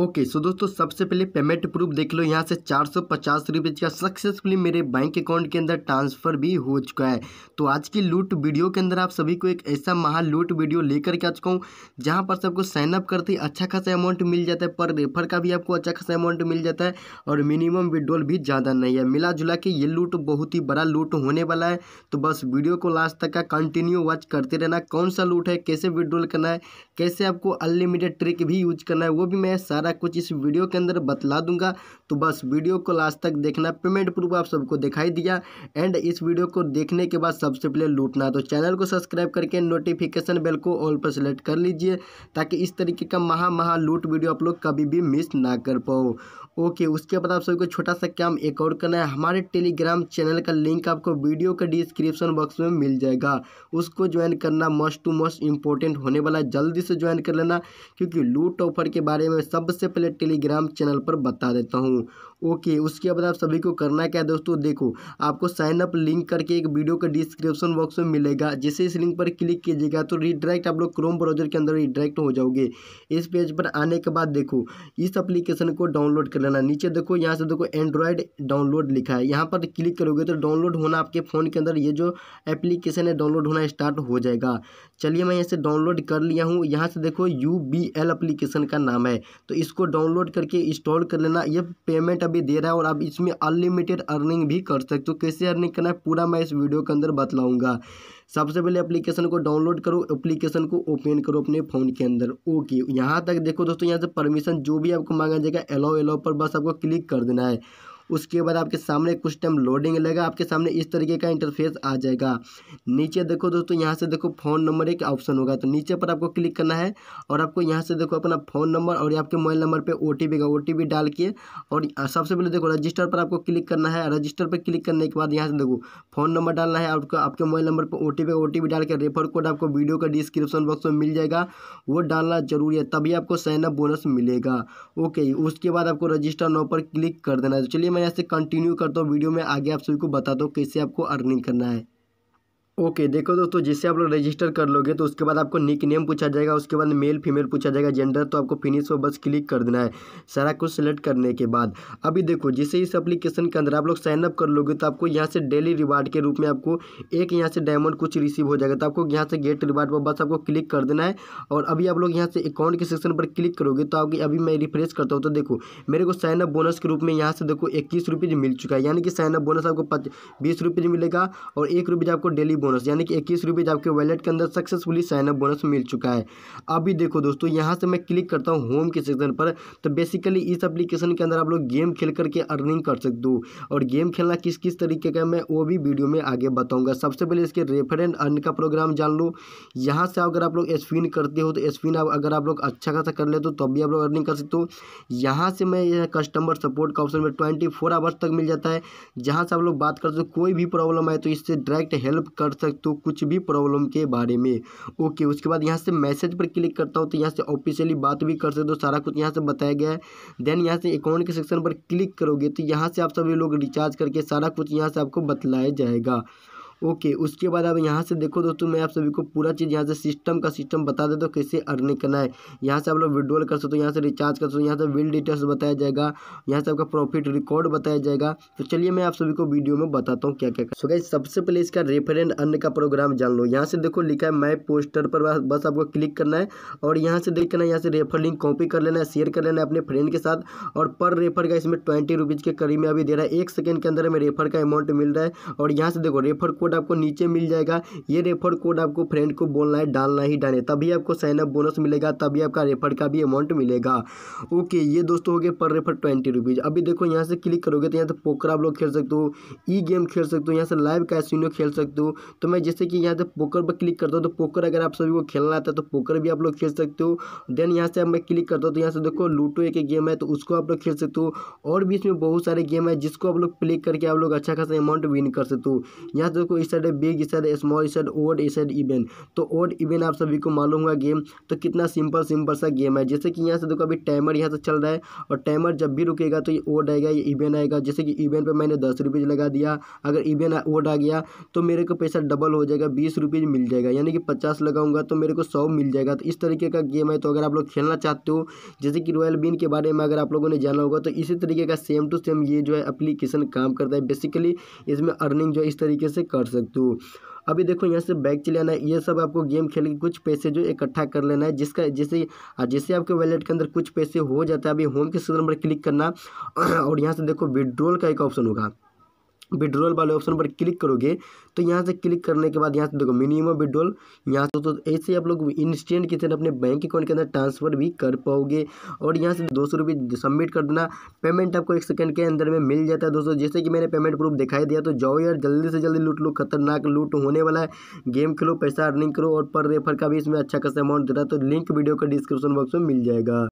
okay so दोस्तों सबसे पहले पेमेंट प्रूफ देख लो यहाँ से चार सौ पचास रुपये का सक्सेसफुली मेरे बैंक अकाउंट के अंदर ट्रांसफ़र भी हो चुका है तो आज की लूट वीडियो के अंदर आप सभी को एक ऐसा महा लूट वीडियो लेकर के आ चुका हूँ जहाँ पर सबको साइनअप करते ही अच्छा खासा अमाउंट मिल जाता है पर रेफर का भी आपको अच्छा खासा अमाउंट मिल जाता है और मिनिमम विड्रॉल भी ज़्यादा नहीं है मिला जुला के ये लूट बहुत ही बड़ा लूट होने वाला है तो बस वीडियो को लास्ट तक का कंटिन्यू वॉच करते रहना कौन सा लूट है कैसे विड्रॉल करना है कैसे आपको अनलिमिटेड ट्रिक भी यूज करना है वो भी मैं सारा सारा कुछ इस वीडियो के अंदर बतला दूंगा तो बस वीडियो को लास्ट तक देखना पेमेंट प्रूफ आप सबको दिखाई दिया एंड इस वीडियो को देखने के बाद सबसे पहले लूटना तो चैनल को सब्सक्राइब करके नोटिफिकेशन बेल को ऑल पर सेलेक्ट कर लीजिए ताकि इस तरीके का महा महा लूट वीडियो आप लोग कभी भी मिस ना कर पाओ ओके उसके बाद आप सबको छोटा सा काम एक और करना है हमारे टेलीग्राम चैनल का लिंक आपको वीडियो के डिस्क्रिप्शन बॉक्स में मिल जाएगा उसको ज्वाइन करना मोस्ट टू मोस्ट इंपॉर्टेंट होने वाला है जल्दी से ज्वाइन कर लेना क्योंकि लूट ऑफर के बारे में सबसे सबसे पहले टेलीग्राम चैनल पर बता देता हूँ ओके उसके बाद आप सभी को करना क्या है दोस्तों देखो आपको साइन अप लिंक करके एक वीडियो का डिस्क्रिप्शन बॉक्स में मिलेगा जैसे इस लिंक पर क्लिक कीजिएगा तो रिडायरेक्ट आप लोग क्रोम ब्राउजर के अंदर रिडायरेक्ट हो जाओगे इस पेज पर आने के बाद देखो इस अप्लीकेशन को डाउनलोड कर लेना नीचे देखो यहाँ से देखो एंड्रॉयड डाउनलोड लिखा है यहाँ पर क्लिक करोगे तो डाउनलोड होना आपके फ़ोन के अंदर ये जो एप्लीकेशन है डाउनलोड होना स्टार्ट हो जाएगा चलिए मैं यहाँ से डाउनलोड कर लिया हूँ यहाँ से देखो यू बी एल अप्लीकेशन का नाम है तो इसको डाउनलोड करके इंस्टॉल कर लेना यह पेमेंट भी दे रहा है और आप इसमें अनलिमिटेड अर्निंग भी कर सकते हो तो कैसे अर्निंग करना है पूरा मैं इस वीडियो के अंदर बतलाऊँगा सबसे पहले एप्लीकेशन को डाउनलोड करो एप्लीकेशन को ओपन करो अपने फ़ोन के अंदर ओके यहाँ तक देखो दोस्तों यहाँ से परमिशन जो भी आपको मांगा जाएगा एलाओ एलाओ पर बस आपको क्लिक कर देना है उसके बाद आपके सामने कुछ टाइम लोडिंग लगेगा आपके सामने इस तरीके का इंटरफेस आ जाएगा नीचे देखो दोस्तों यहाँ से देखो फ़ोन नंबर एक ऑप्शन होगा तो नीचे पर आपको क्लिक करना है और आपको यहाँ से देखो अपना फ़ोन नंबर और आपके मोबाइल नंबर पर ओ टी का ओ डाल के और सबसे पहले देखो रजिस्टर पर आपको क्लिक करना है रजिस्टर पर क्लिक करने के बाद यहाँ से देखो फ़ोन नंबर डालना है आपको आपके मोबाइल नंबर पर ओ टी ओ टी डाल के रेफर कोड आपको वीडियो का डिस्क्रिप्शन बॉक्स में मिल जाएगा वो डालना जरूरी है तभी आपको साइन अप बोनस मिलेगा ओके उसके बाद आपको रजिस्टर नाव पर क्लिक कर देना है तो चलिए मैं मैं ऐसे कंटिन्यू करता हूँ वीडियो में आगे आप सभी को बताता हूँ कैसे आपको अर्निंग करना है ओके देखो दोस्तों जिससे आप लोग रजिस्टर कर लोगे तो उसके बाद आपको निक नेम पूछा जाएगा उसके बाद मेल फीमेल पूछा जाएगा जेंडर तो आपको फिनिश पर बस क्लिक कर देना है सारा कुछ सेलेक्ट करने के बाद अभी देखो जिससे इस एप्लीकेशन के अंदर आप लोग साइनअप कर लोगे तो आपको यहाँ से डेली रिवार्ड के रूप में आपको एक यहाँ से डायमंड कुछ रिसीव हो जाएगा तो आपको यहाँ से गेट रिवार्ड पर बस आपको क्लिक कर देना है और अभी आप लोग यहाँ से अकाउंट के सेक्शन पर क्लिक करोगे तो आपकी अभी मैं रिफ्रेश करता हूँ तो देखो मेरे को साइनअप बोनस के रूप में यहाँ से देखो इक्कीस मिल चुका है यानी कि साइनअप बोनस आपको बीस रुपीज़ मिलेगा और एक आपको डेली बोनस यानी कि इक्कीस रुपये आपके वैलेट के अंदर सक्सेसफुली साइनअप बोनस मिल चुका है अभी देखो दोस्तों यहाँ से मैं क्लिक करता हूँ होम के सेक्शन पर तो बेसिकली इस एप्लीकेशन के अंदर आप लोग गेम खेल करके अर्निंग कर सकते हो और गेम खेलना किस किस तरीके का मैं वो भी वीडियो में आगे बताऊँगा सबसे पहले इसके रेफर एंड अर्न का प्रोग्राम जान लो यहाँ से अगर आप लोग स्पिन करते हो तो स्पिन अगर आप लोग अच्छा खासा कर लेते हो तब भी आप लोग अर्निंग कर सकते हो यहाँ से मैं कस्टमर सपोर्ट का ऑप्शन में ट्वेंटी फोर आवर्स तक मिल जाता है जहाँ से आप लोग बात करते हो कोई भी प्रॉब्लम आए तो इससे डायरेक्ट हेल्प कर कर सकते हो कुछ भी प्रॉब्लम के बारे में ओके उसके बाद यहाँ से मैसेज पर क्लिक करता हूँ तो यहाँ से ऑफिशियली बात भी कर सकते हो सारा कुछ यहाँ से बताया गया है देन यहाँ से अकाउंट के सेक्शन पर क्लिक करोगे तो यहाँ से आप सभी लोग रिचार्ज करके सारा कुछ यहाँ से आपको बतलाया जाएगा ओके उसके बाद अब यहाँ से देखो दोस्तों मैं आप सभी को पूरा चीज़ यहाँ से सिस्टम का सिस्टम बता देता हूँ कैसे अर्निंग करना है यहाँ से आप लोग विड्रॉल कर सकते हो यहाँ से रिचार्ज कर सकते हो यहाँ से बिल डिटेल्स बताया जाएगा यहाँ से आपका प्रॉफिट रिकॉर्ड बताया जाएगा तो चलिए मैं आप सभी को वीडियो में बताता हूँ क्या क्या सो सबसे पहले इसका रेफरेंट अर्न का प्रोग्राम जान लो यहाँ से देखो लिखा है माई पोस्टर पर बस आपको क्लिक करना है और यहाँ से देखना है यहाँ से रेफर लिंक कॉपी कर लेना है शेयर कर लेना है अपने फ्रेंड के साथ और पर रेफर का इसमें ट्वेंटी रुपीज़ के करीब में अभी दे रहा है एक सेकेंड के अंदर हमें रेफर का अमाउंट मिल रहा है और यहाँ से देखो रेफर कोड कोड आपको नीचे मिल जाएगा ये रेफर कोड आपको फ्रेंड को बोलना है डालना ही डालना तभी आपको साइनअप बोनस मिलेगा तभी आपका रेफर का भी अमाउंट मिलेगा ओके ये दोस्तों हो गए पर रेफर ट्वेंटी रुपीज़ अभी देखो यहाँ से क्लिक करोगे तो यहाँ से पोकर आप लोग खेल सकते हो ई गेम खेल सकते हो यहाँ से लाइव कैसिनो खेल सकते हो तो मैं जैसे कि यहाँ से पोकर पर क्लिक करता हूँ तो पोकर अगर आप सभी को खेलना आता है तो पोकर भी आप लोग खेल सकते हो देन यहाँ से अब मैं क्लिक करता हूँ तो यहाँ से देखो लूटो एक गेम है तो उसको आप लोग खेल सकते हो और भी इसमें बहुत सारे गेम है जिसको आप लोग प्ले करके आप लोग अच्छा खासा अमाउंट विन कर सकते हो यहाँ से देखो इस साइड है बिग इस साइड है स्मॉल इस साइड ओड इस साइड इवन तो ओड इवेंट आप सभी को मालूम हुआ गेम तो कितना सिंपल सिंपल सा गेम है जैसे कि यहाँ से देखो अभी टाइमर यहाँ से चल रहा है और टाइमर जब भी रुकेगा तो ये ओड आएगा ये इवेंट आएगा जैसे कि इवेंट पर मैंने दस रुपीज़ लगा दिया अगर इवेंट ओड आ गया तो मेरे को पैसा डबल हो जाएगा बीस रुपीज़ मिल जाएगा यानी कि पचास लगाऊंगा तो मेरे को सौ मिल जाएगा तो इस तरीके का गेम है तो अगर आप लोग खेलना चाहते हो जैसे कि रॉयल बीन के बारे में अगर आप लोगों ने जाना होगा तो इसी तरीके का सेम टू सेम ये जो है एप्लीकेशन काम करता है बेसिकली इसमें अर्निंग जो इस तरीके से कर सकते हो अभी देखो यहाँ से बैग चले आना ये सब आपको गेम खेल के कुछ पैसे जो इकट्ठा कर लेना है जिसका जैसे हाँ, जैसे आपके वैलेट के अंदर कुछ पैसे हो जाता है अभी होम के सिस्टम पर क्लिक करना और यहाँ से देखो विड्रोल का एक ऑप्शन होगा विड्रॉल वाले ऑप्शन पर क्लिक करोगे तो यहाँ से क्लिक करने के बाद यहाँ से देखो मिनिमम विड्रॉल यहाँ से तो ऐसे आप लोग इंस्टेंट किसी ने अपने बैंक अकाउंट के अंदर ट्रांसफर भी कर पाओगे और यहाँ से दो सौ रुपये सबमिट कर देना पेमेंट आपको एक सेकंड के अंदर में मिल जाता है दोस्तों जैसे कि मैंने पेमेंट प्रूफ दिखाई दिया तो जाओ यार जल्दी से जल्दी लूट लो खतरनाक लूट होने वाला है गेम खेलो पैसा अर्निंग करो और पर रेफर का भी इसमें अच्छा खासा अमाउंट दे है तो लिंक वीडियो का डिस्क्रिप्शन बॉक्स में मिल जाएगा